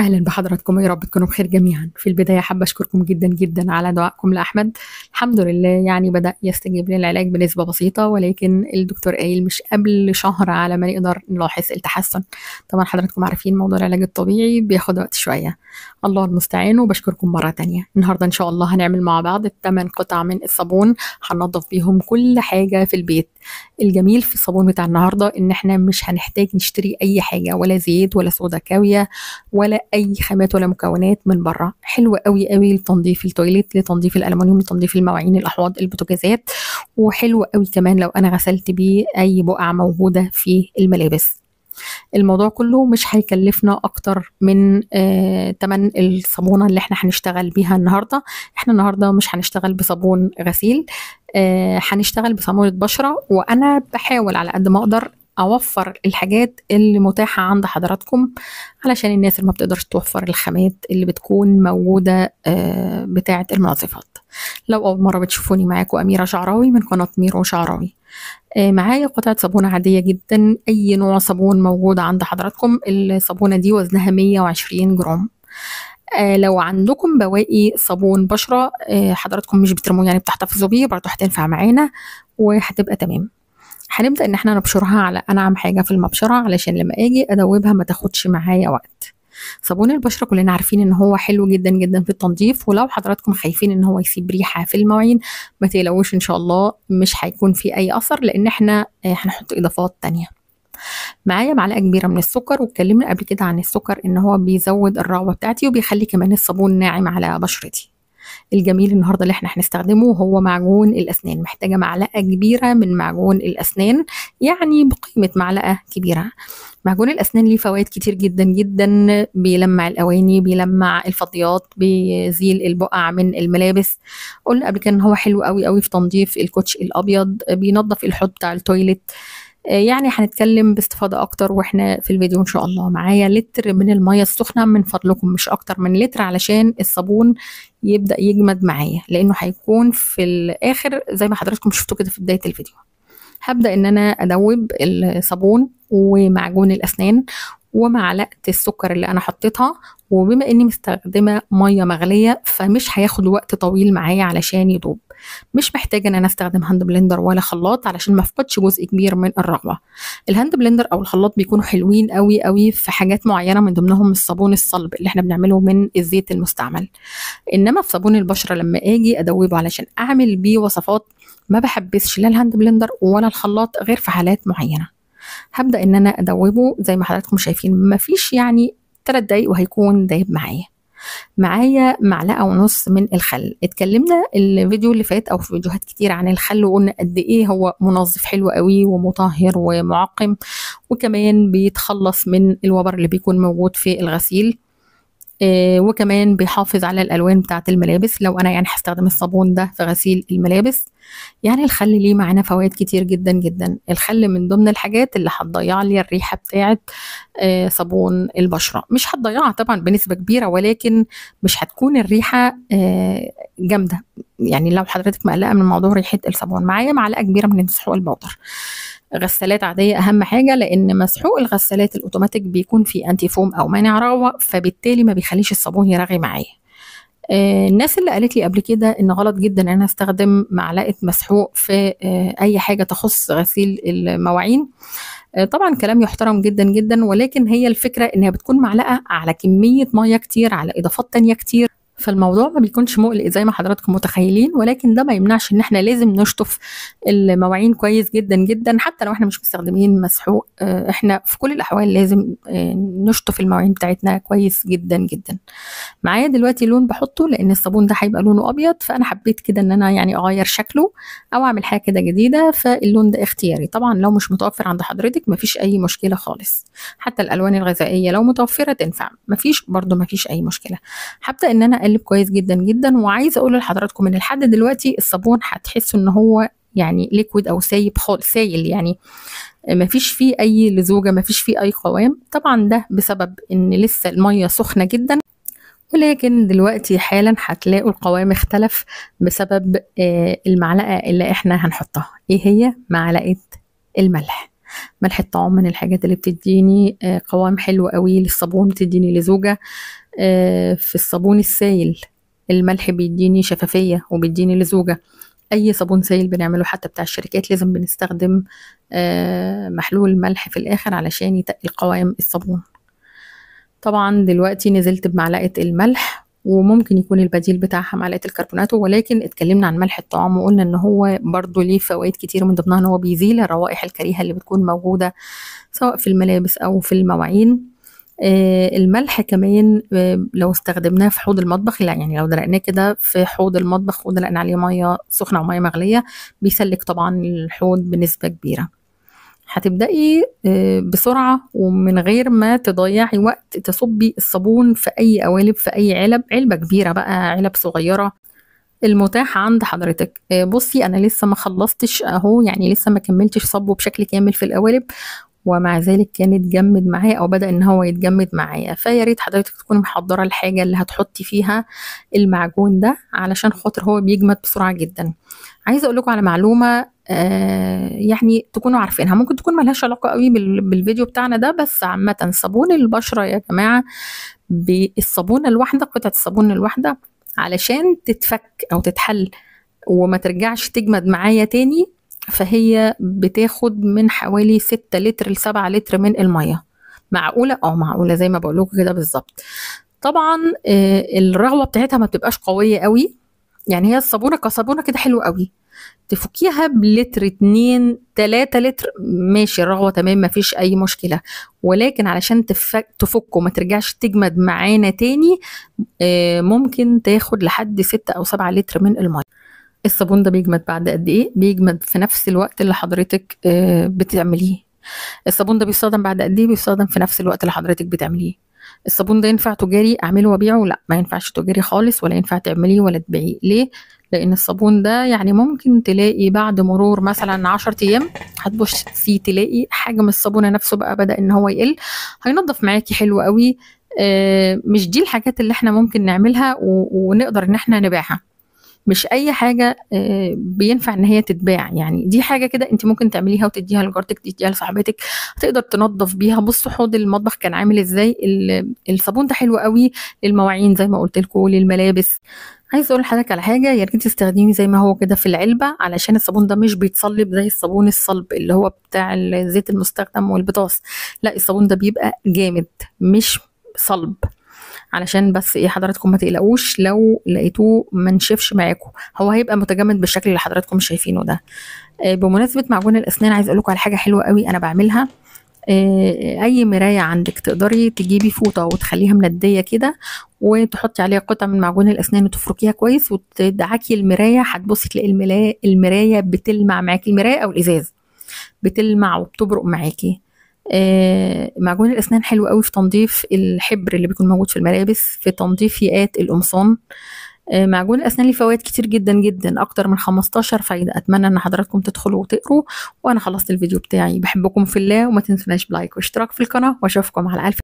اهلا بحضراتكم يا رب تكونوا بخير جميعا في البدايه حابه اشكركم جدا جدا على دعائكم لاحمد الحمد لله يعني بدا يستجيب للعلاج بنسبه بسيطه ولكن الدكتور قايل مش قبل شهر على ما نقدر نلاحظ التحسن طبعا حضراتكم عارفين موضوع العلاج الطبيعي بياخد وقت شويه الله المستعان وبشكركم مره تانية النهارده ان شاء الله هنعمل مع بعض الثمان قطع من الصابون هننضف بيهم كل حاجه في البيت الجميل في الصابون بتاع النهارده ان احنا مش هنحتاج نشتري اي حاجه ولا زيت ولا صودا كاويه ولا اي خامات ولا مكونات من بره حلوه قوي قوي لتنظيف التويليت لتنظيف الالومنيوم لتنظيف المواعين الاحواض البوتاجازات وحلو قوي كمان لو انا غسلت بيه اي بقع موجوده في الملابس الموضوع كله مش هيكلفنا اكتر من آه تمن الصابونه اللي احنا هنشتغل بيها النهارده احنا النهارده مش هنشتغل بصابون غسيل آه هنشتغل بصابونه بشره وانا بحاول على قد ما اقدر اوفر الحاجات اللي متاحه عند حضراتكم علشان الناس اللي ما بتقدرش توفر الخامات اللي بتكون موجوده آه، بتاعه المنظفات لو اول مره بتشوفوني معاكم اميره شعراوي من قناه ميرو شعراوي آه، معايا قطعه صابونه عاديه جدا اي نوع صابون موجود عند حضراتكم الصابونه دي وزنها 120 جرام آه لو عندكم بواقي صابون بشره آه حضراتكم مش بترموه يعني بتحتفظوا بيه برضه هتنفع معانا وهتبقى تمام هنبدا ان احنا نبشرها على انعم حاجه في المبشره علشان لما اجي ادوبها ما تاخدش معايا وقت صابون البشره كلنا عارفين ان هو حلو جدا جدا في التنظيف ولو حضراتكم خايفين ان هو يسيب ريحه في المواعين ما تقلقوش ان شاء الله مش هيكون فيه اي اثر لان احنا آه، هنحط اضافات تانية معايا معلقه كبيره من السكر واتكلمنا قبل كده عن السكر ان هو بيزود الرغوه بتاعتي وبيخلي كمان الصابون ناعم على بشرتي الجميل النهارده اللي احنا هنستخدمه هو معجون الاسنان محتاجه معلقه كبيره من معجون الاسنان يعني بقيمه معلقه كبيره معجون الاسنان ليه فوائد كتير جدا جدا بيلمع الاواني بيلمع الفضيات بيزيل البقع من الملابس قلنا قبل كده ان هو حلو قوي قوي في تنظيف الكوتش الابيض بينظف الحوض بتاع التويليت آه، يعني هنتكلم باستفاضه اكتر واحنا في الفيديو ان شاء الله معايا لتر من الميه السخنه من فضلكم مش اكتر من لتر علشان الصابون يبدا يجمد معايا لانه هيكون في الاخر زي ما حضراتكم شفتوا كده في بدايه الفيديو هبدا ان انا ادوب الصابون ومعجون الاسنان ومعلقه السكر اللي انا حطيتها وبما اني مستخدمه ميه مغليه فمش هياخد وقت طويل معايا علشان يدوب مش محتاجه ان انا استخدم هاند بلندر ولا خلاط علشان ما افقدش جزء كبير من الرغوه الهاند بلندر او الخلاط بيكونوا حلوين قوي قوي في حاجات معينه من ضمنهم الصابون الصلب اللي احنا بنعمله من الزيت المستعمل انما في صابون البشره لما اجي ادوبه علشان اعمل بيه وصفات ما بحبسش لا الهاند بلندر ولا الخلاط غير في حالات معينه هبدا ان انا ادوبه زي ما حضراتكم شايفين مفيش يعني 3 دقايق وهيكون دايب معايا معايا معلقه ونص من الخل اتكلمنا الفيديو اللي فات او في فيديوهات كتير عن الخل وقلنا قد ايه هو منظف حلو قوي ومطهر ومعقم وكمان بيتخلص من الوبر اللي بيكون موجود في الغسيل آه، وكمان بيحافظ على الالوان بتاعه الملابس لو انا يعني هستخدم الصابون ده في غسيل الملابس يعني الخل ليه معانا فوائد كتير جدا جدا الخل من ضمن الحاجات اللي هتضيع لي الريحه بتاعه آه، صابون البشره مش هتضيعها طبعا بنسبه كبيره ولكن مش هتكون الريحه آه، جامده يعني لو حضرتك مقلقه من موضوع ريحه الصابون معايا معلقه كبيره من السحوق البودر غسالات عاديه اهم حاجه لان مسحوق الغسالات الاوتوماتيك بيكون فيه انتي فوم او مانع رغوه فبالتالي ما بيخليش الصابون يرغي معايا آه، الناس اللي قالت لي قبل كده ان غلط جدا ان انا استخدم معلقه مسحوق في آه، اي حاجه تخص غسيل المواعين آه، طبعا كلام يحترم جدا جدا ولكن هي الفكره انها بتكون معلقه على كميه ميه كتير على اضافات تانية كتير فالموضوع ما بيكونش مقلق زي ما حضراتكم متخيلين ولكن ده ما يمنعش ان احنا لازم نشطف المواعين كويس جدا جدا حتى لو احنا مش مستخدمين مسحوق آه، احنا في كل الاحوال لازم آه، نشطف المواعين بتاعتنا كويس جدا جدا معايا دلوقتي لون بحطه لان الصابون ده هيبقى لونه ابيض فانا حبيت كده ان انا يعني اغير شكله او اعمل حاجه كده جديده فاللون ده اختياري طبعا لو مش متوفر عند حضرتك مفيش اي مشكله خالص حتى الالوان الغذائيه لو متوفره تنفع مفيش برده مفيش اي مشكله هبدا ان انا بيقلب كويس جدا جدا وعايزه اقول لحضراتكم ان لحد دلوقتي الصابون هتحسوا ان هو يعني ليكويد او سايب خالص سايل يعني ما فيش فيه اي لزوجه ما فيش فيه اي قوام طبعا ده بسبب ان لسه الميه سخنه جدا ولكن دلوقتي حالا هتلاقوا القوام اختلف بسبب آه، المعلقه اللي احنا هنحطها ايه هي معلقه الملح ملح الطعام من الحاجات اللي بتديني آه، قوام حلو قوي للصابون بتديني لزوجه آه، في الصابون السائل الملح بيديني شفافية وبيديني لزوجة اي صابون سائل بنعمله حتى بتاع الشركات لازم بنستخدم آه، محلول ملح في الاخر علشان يتقي قوام الصابون طبعا دلوقتي نزلت بمعلقه الملح وممكن يكون البديل بتاعها معلقه الكربوناتو ولكن اتكلمنا عن ملح الطعام وقلنا ان هو برضه ليه فوائد كتير من ضمنها ان هو بيزيل الروائح الكريهه اللي بتكون موجوده سواء في الملابس او في المواعين آه، الملح كمان آه، لو استخدمناه في حوض المطبخ لا يعني لو درقناه كده في حوض المطبخ ودلقنا عليه ميه سخنه او مغليه بيسلك طبعا الحوض بنسبه كبيره هتبدأي آه، بسرعة ومن غير ما تضيعي وقت تصبي الصابون في أي قوالب في أي علب علبة كبيرة بقى علب صغيرة المتاح عند حضرتك بصي انا لسه ما خلصتش اهو يعني لسه ما كملتش صبه بشكل كامل في القوالب ومع ذلك كان اتجمد معايا او بدا ان هو يتجمد معايا فيا ريت حضرتك تكون محضره الحاجه اللي هتحطي فيها المعجون ده علشان خاطر هو بيجمد بسرعه جدا عايزه اقول لكم على معلومه آه يعني تكونوا عارفينها ممكن تكون ملهاش علاقه قوي بالفيديو بتاعنا ده بس عامه صابون البشره يا جماعه بالصابونه الواحده قطعه الصابون الواحده علشان تتفك او تتحل وما ترجعش تجمد معايا تاني فهي بتاخد من حوالي 6 لتر ل 7 لتر من الميه معقوله اه معقوله زي ما بقول لكم كده بالظبط طبعا آه، الرغوه بتاعتها ما بتبقاش قويه قوي يعني هي الصابونه كصابونه كده حلوه قوي تفكيها بلتر اتنين تلاتة لتر ماشي الرغوة تمام مفيش أي مشكلة ولكن علشان تفك تفك وما ترجعش تجمد معانا تاني آه، ممكن تاخد لحد ستة أو سبعة لتر من المية الصابون ده بيجمد بعد قد ايه بيجمد في نفس الوقت اللي حضرتك آه، بتعمليه الصابون ده بيستخدم بعد قد ايه بيستخدم في نفس الوقت اللي حضرتك بتعمليه الصابون ده ينفع تجاري اعمله وابيعه لا ما ينفعش تجاري خالص ولا ينفع تعمليه ولا تبيعيه ليه لان الصابون ده يعني ممكن تلاقي بعد مرور مثلا 10 ايام هتبص فيه تلاقي حجم الصابونه نفسه بقى بدا ان هو يقل هينضف معاكي حلو قوي آه، مش دي الحاجات اللي احنا ممكن نعملها ونقدر ان احنا نبيعها مش اي حاجه آه، بينفع ان هي تتباع يعني دي حاجه كده انت ممكن تعمليها وتديها لجارتك تديها لصاحبتك تقدر تنظف بيها بصوا حوض المطبخ كان عامل ازاي الصابون ده حلو قوي للمواعين زي ما قلت لكم للملابس عايز اقول لحضرتك على حاجه يا ريت تستخدمي زي ما هو كده في العلبه علشان الصابون ده مش بيتصلب زي الصابون الصلب اللي هو بتاع الزيت المستخدم والبطاس لا الصابون ده بيبقى جامد مش صلب علشان بس ايه حضراتكم ما تقلقوش لو لقيتوه ما نشفش معاكم هو هيبقى متجمد بالشكل اللي حضراتكم شايفينه ده آه، بمناسبه معجون الاسنان عايز اقول لكم على حاجه حلوه قوي انا بعملها آه، آه، اي مرايه عندك تقدري تجيبي فوطه وتخليها منديه كده وتحطي عليها قطعه من معجون الاسنان وتفركيها كويس وتدعكي المرايه هتبصي تلاقي المرايه بتلمع معاكي المرايه او الازاز بتلمع وبتبرق معاكي آه، معجون الاسنان حلو قوي في تنظيف الحبر اللي بيكون موجود في الملابس في تنظيف يئات القمصان آه، معجون الاسنان ليه فوائد كتير جدا جدا اكتر من 15 فايده اتمنى ان حضراتكم تدخلوا وتقروا وانا خلصت الفيديو بتاعي بحبكم في الله وما تنسوناش بلايك واشتراك في القناه واشوفكم على الف